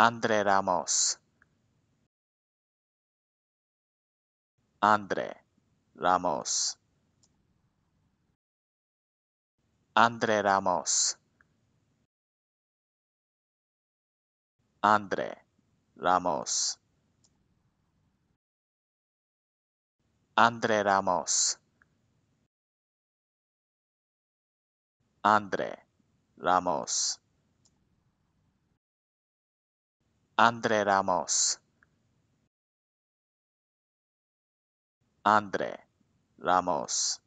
Andre Ramos. Andre Ramos. Andre Ramos. Andre Ramos. Andre Ramos. Andre Ramos. Andre Ramos. Andre Ramos.